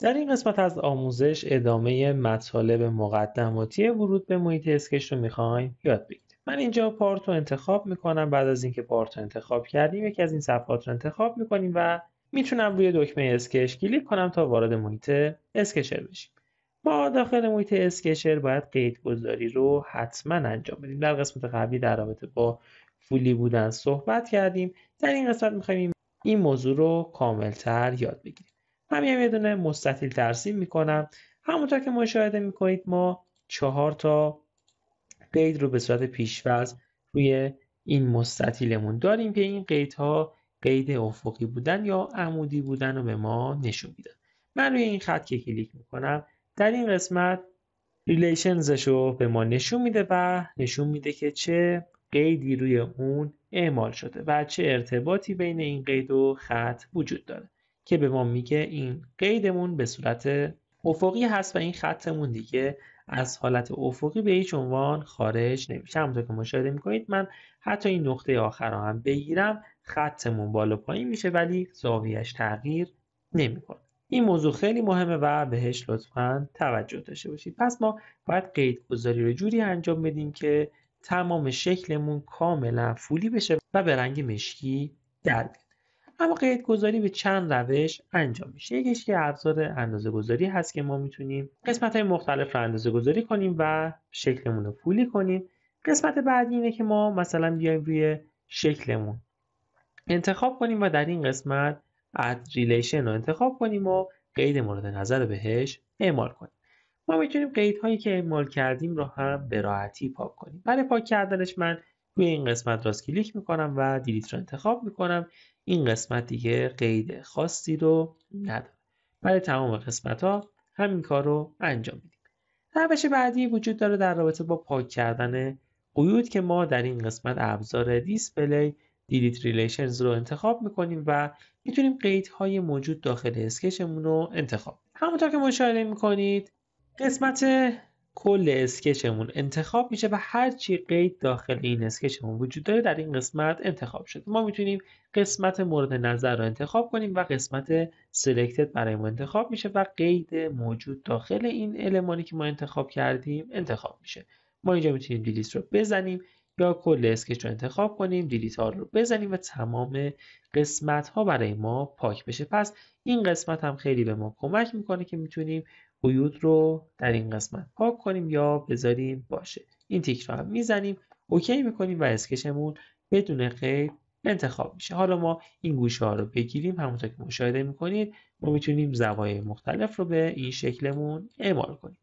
در این قسمت از آموزش ادامه مطالب مقدماتی ورود به محیط اسکش رو میخوایم یاد بگیریم من اینجا پارت رو انتخاب میکنم بعد از اینکه پارت رو انتخاب کردیم یکی از این صفحات رو انتخاب میکنیم و میتونم روی دکمه اسکش کلیک کنم تا وارد محیط اسکشر بشیم ما داخل محیط اسکچر باید گذاری رو حتما انجام بدیم در قسمت قبلی در رابطه با فولی بودن صحبت کردیم در این قسمت میخوایم این موضوع رو کاملتر یاد بگیریم همین یه دونه مستطیل ترسیم میکنم همونطور که مشاهده میکنید ما چهار تا قید رو به صورت پیشفرز روی این مستطیلمون داریم که این قیدها قید افقی بودن یا عمودی بودن رو به ما نشون میدن من روی این خط که کلیک میکنم در این قسمت ریلیشنزش رو به ما نشون میده و نشون میده که چه قیدی روی اون اعمال شده و چه ارتباطی بین این قید و خط وجود داره که به ما میگه این قیدمون به صورت افقی هست و این خطمون دیگه از حالت افقی به هیچ عنوان خارج نمیشه همونطور که مشاهده میکنید من حتی این نقطه آخر رو هم بگیرم خطمون بالا پایین میشه ولی زاویهش تغییر نمیکنه این موضوع خیلی مهمه و بهش لطفا توجه داشته باشید پس ما باید قیدگذاری رو جوری انجام بدیم که تمام شکلمون کاملا فولی بشه و به رنگ مشکی در بیاد اما قیدگذاری به چند روش انجام میشه یکیش که ابزار اندازه گذاری هست که ما میتونیم قسمت های مختلف رو اندازه گذاری کنیم و شکلمون رو فولی کنیم قسمت بعدی اینه که ما مثلا بیایم روی شکلمون انتخاب کنیم و در این قسمت اد ریلیشن رو انتخاب کنیم و قید مورد نظر بهش اعمال کنیم ما میتونیم قیدهایی که اعمال کردیم رو هم به راحتی پاک کنیم برای پاک کردنش من روی این قسمت راست کلیک میکنم و دیلیت رو انتخاب میکنم این قسمت دیگه قید خاصی رو نداره برای تمام قسمت ها همین کار رو انجام میدیم روش بعدی وجود داره در رابطه با پاک کردن قیود که ما در این قسمت ابزار دیسپلی delete relations رو انتخاب میکنیم و میتونیم قیدهای موجود داخل اسکچمون رو انتخاب همونطور که مشاهده میکنید قسمت کل اسکچمون انتخاب میشه و هر چی قید داخل این اسکچمون وجود داره در این قسمت انتخاب شده ما میتونیم قسمت مورد نظر رو انتخاب کنیم و قسمت سلکتد برای ما انتخاب میشه و قید موجود داخل این المانی که ما انتخاب کردیم انتخاب میشه ما اینجا میتونیم دیلیت رو بزنیم یا کل اسکش رو انتخاب کنیم دیلیت ها رو بزنیم و تمام قسمت ها برای ما پاک بشه پس این قسمت هم خیلی به ما کمک میکنه که میتونیم قیود رو در این قسمت پاک کنیم یا بذاریم باشه این تیک رو هم میزنیم اوکی میکنیم و اسکشمون بدون قید انتخاب میشه حالا ما این گوشه ها رو بگیریم همونطور که مشاهده میکنید ما میتونیم زوایای مختلف رو به این شکلمون اعمال کنیم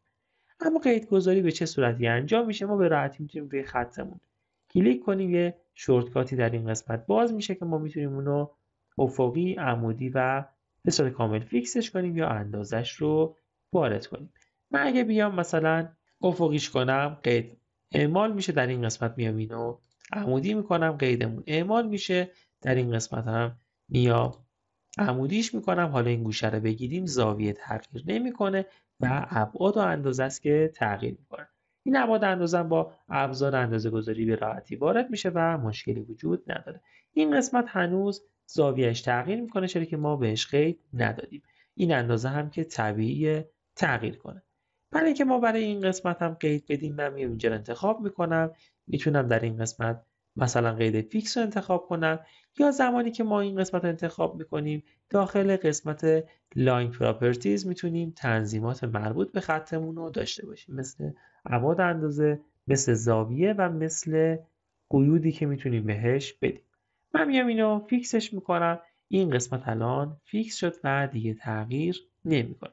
اما قید گذاری به چه صورتی انجام میشه ما به راحتی میتونیم روی خطمون کلیک کنیم یه شورتکاتی در این قسمت باز میشه که ما میتونیم اونو افقی عمودی و به صورت کامل فیکسش کنیم یا اندازش رو وارد کنیم من اگه بیام مثلا افقیش کنم قید اعمال میشه در این قسمت میام اینو عمودی میکنم قیدمون اعمال میشه در این قسمت هم میام عمودیش میکنم حالا این گوشه رو بگیریم زاویه تغییر نمیکنه و ابعاد و اندازه است که تغییر میکنه این ابعاد اندازن با ابزار اندازه گذاری به راحتی وارد میشه و مشکلی وجود نداره این قسمت هنوز زاویهش تغییر میکنه چرا که ما بهش قید ندادیم این اندازه هم که طبیعی تغییر کنه برای اینکه ما برای این قسمت هم قید بدیم من میام اینجا انتخاب میکنم میتونم در این قسمت مثلا قید فیکس رو انتخاب کنم یا زمانی که ما این قسمت رو انتخاب میکنیم داخل قسمت لاین پراپرتیز میتونیم تنظیمات مربوط به خطمون رو داشته باشیم مثل ابعاد اندازه مثل زاویه و مثل قیودی که میتونیم بهش بدیم من میام اینو فیکسش میکنم این قسمت الان فیکس شد و دیگه تغییر نمیکنه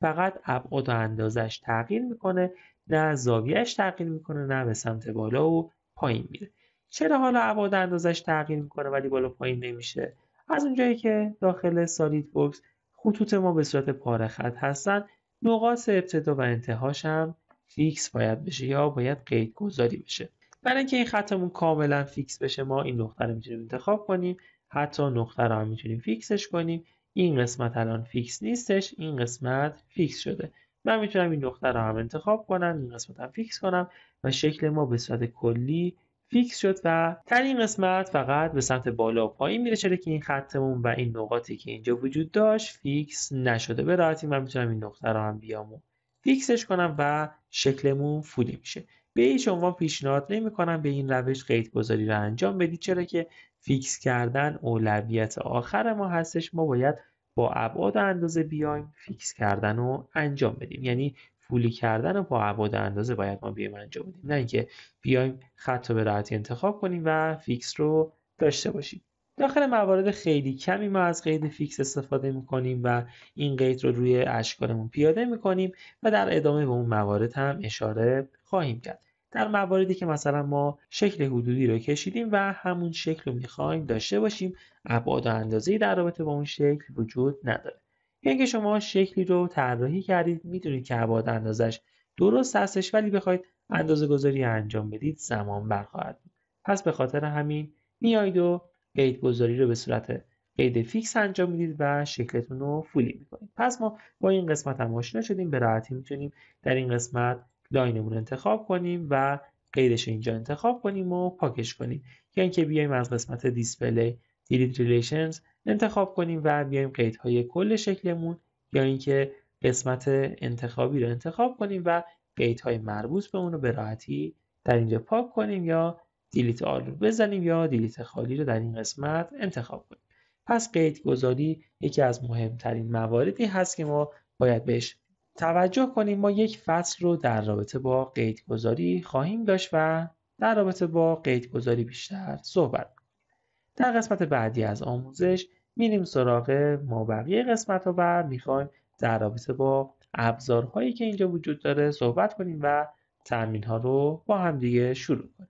فقط ابعاد و اندازش تغییر میکنه نه زاویهش تغییر میکنه نه به سمت بالا و پایین میره چرا حالا ابعاد اندازش تغییر میکنه ولی بالا پایین نمیشه از اونجایی که داخل سالید بوکس خطوط ما به صورت پاره خط هستن نقاط ابتدا و انتهاش هم فیکس باید بشه یا باید قید گذاری بشه برای اینکه این خطمون کاملا فیکس بشه ما این نقطه رو میتونیم انتخاب کنیم حتی نقطه رو هم میتونیم فیکسش کنیم این قسمت الان فیکس نیستش این قسمت فیکس شده من میتونم این نقطه رو هم انتخاب کنم این قسمت هم فیکس کنم و شکل ما به صورت کلی فیکس شد و تن این قسمت فقط به سمت بالا و پایین میره چرا که این خطمون و این نقاطی که اینجا وجود داشت فیکس نشده به راحتی من میتونم این نقطه رو هم و فیکسش کنم و شکلمون فولی میشه به هیچ عنوان پیشنهاد نمیکنم به این روش قید گذاری رو انجام بدید چرا که فیکس کردن اولویت آخر ما هستش ما باید با ابعاد اندازه بیایم فیکس کردن رو انجام بدیم یعنی پولی کردن رو با عباد اندازه باید ما بیایم انجام بدیم نه اینکه بیایم خط رو به راحتی انتخاب کنیم و فیکس رو داشته باشیم داخل موارد خیلی کمی ما از قید فیکس استفاده میکنیم و این قید رو روی اشکالمون پیاده میکنیم و در ادامه به اون موارد هم اشاره خواهیم کرد در مواردی که مثلا ما شکل حدودی رو کشیدیم و همون شکل رو میخوایم داشته باشیم ابعاد و اندازه در رابطه با اون شکل وجود نداره اگه شما شکلی رو طراحی کردید میدونید که ابعاد اندازش درست هستش ولی بخواید اندازه گذاری انجام بدید زمان برخواهد بود پس به خاطر همین میایید و قید گذاری رو به صورت قید فیکس انجام میدید و شکلتون رو فولی میکنید پس ما با این قسمت هم آشنا شدیم به راحتی میتونیم در این قسمت لاینمون انتخاب کنیم و قیدش اینجا انتخاب کنیم و پاکش کنیم یا یعنی اینکه بیایم از قسمت دیسپلی دیلیت Relations انتخاب کنیم و بیایم قیدهای کل شکلمون یا اینکه قسمت انتخابی رو انتخاب کنیم و قیدهای مربوط به اون رو به راحتی در اینجا پاک کنیم یا دیلیت آل رو بزنیم یا دیلیت خالی رو در این قسمت انتخاب کنیم پس قید گذاری یکی از مهمترین مواردی هست که ما باید بهش توجه کنیم ما یک فصل رو در رابطه با قیدگذاری خواهیم داشت و در رابطه با قیدگذاری بیشتر صحبت در قسمت بعدی از آموزش میریم سراغ بقیه قسمت ها و میخوایم در رابطه با ابزارهایی که اینجا وجود داره صحبت کنیم و تمرین ها رو با همدیگه شروع کنیم